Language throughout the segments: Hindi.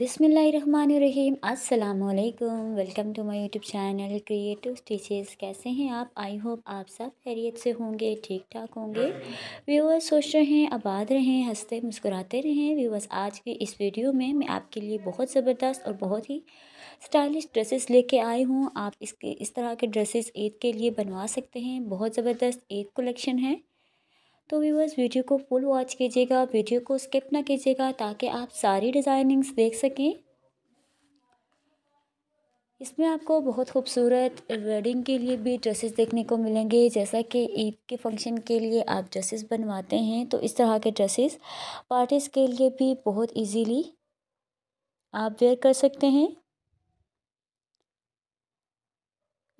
बिसमीम् अल्लाम welcome to my YouTube channel creative stitches कैसे हैं आप आई होप आप सब खैरियत से होंगे ठीक ठाक होंगे व्यूवर्स सोच रहे हैं आबाद रहें हंसते मुस्कुराते रहें व्यूवर्स आज की इस वीडियो में मैं आपके लिए बहुत ज़बरदस्त और बहुत ही स्टाइलिश ड्रेसेस लेके आई हूँ आप इसके इस तरह के ड्रेसेस ईद के लिए बनवा सकते हैं बहुत ज़बरदस्त ईद कलेक्शन है तो व्यूवर्स वीडियो को फुल वॉच कीजिएगा वीडियो को स्किप ना कीजिएगा ताकि आप सारी डिज़ाइनिंग्स देख सकें इसमें आपको बहुत खूबसूरत वेडिंग के लिए भी ड्रेसेस देखने को मिलेंगे जैसा कि ईद के फंक्शन के लिए आप ड्रेसेस बनवाते हैं तो इस तरह के ड्रेसेस पार्टीज़ के लिए भी बहुत इजीली आप वेयर कर सकते हैं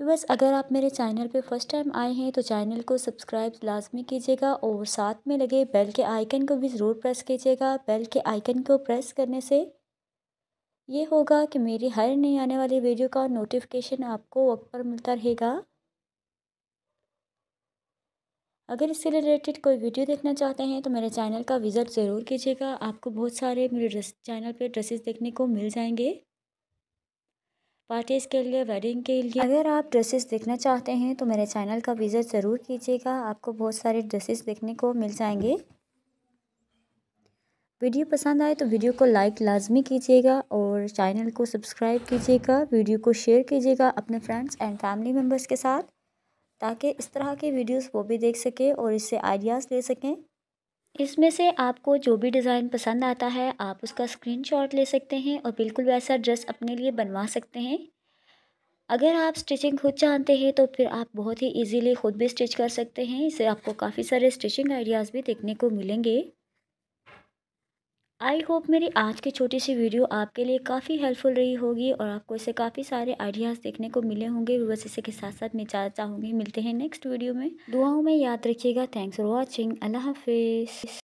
तो बस अगर आप मेरे चैनल पे फर्स्ट टाइम आए हैं तो चैनल को सब्सक्राइब लाजमी कीजिएगा और साथ में लगे बेल के आइकन को भी ज़रूर प्रेस कीजिएगा बेल के आइकन को प्रेस करने से ये होगा कि मेरी हर नई आने वाली वीडियो का नोटिफिकेशन आपको वक्त पर मिलता रहेगा अगर इससे रिलेटेड कोई वीडियो देखना चाहते हैं तो मेरे चैनल का विज़िट ज़रूर कीजिएगा आपको बहुत सारे मेरे चैनल पर ड्रेसेस देखने को मिल जाएंगे पार्टीज़ के लिए वेडिंग के लिए अगर आप ड्रेसेस देखना चाहते हैं तो मेरे चैनल का विज़िट ज़रूर कीजिएगा आपको बहुत सारे ड्रेसेस देखने को मिल जाएंगे वीडियो पसंद आए तो वीडियो को लाइक लाजमी कीजिएगा और चैनल को सब्सक्राइब कीजिएगा वीडियो को शेयर कीजिएगा अपने फ्रेंड्स एंड फैमिली मेम्बर्स के साथ ताकि इस तरह के वीडियोस वो भी देख सकें और इससे आइडियाज़ ले सकें इसमें से आपको जो भी डिज़ाइन पसंद आता है आप उसका स्क्रीनशॉट ले सकते हैं और बिल्कुल वैसा ड्रेस अपने लिए बनवा सकते हैं अगर आप स्टिचिंग खुद जानते हैं तो फिर आप बहुत ही इजीली ख़ुद भी स्टिच कर सकते हैं इससे आपको काफ़ी सारे स्टिचिंग आइडियाज़ भी देखने को मिलेंगे आई होप मेरी आज की छोटी सी वीडियो आपके लिए काफ़ी हेल्पफुल रही होगी और आपको इसे काफ़ी सारे आइडियाज़ देखने को मिले होंगे बस इसी के साथ साथ मैं चाहता चाहूँगी मिलते हैं नेक्स्ट वीडियो में दुआओं में याद रखिएगा थैंक्स फॉर वॉचिंग अल्लाह हाफिज़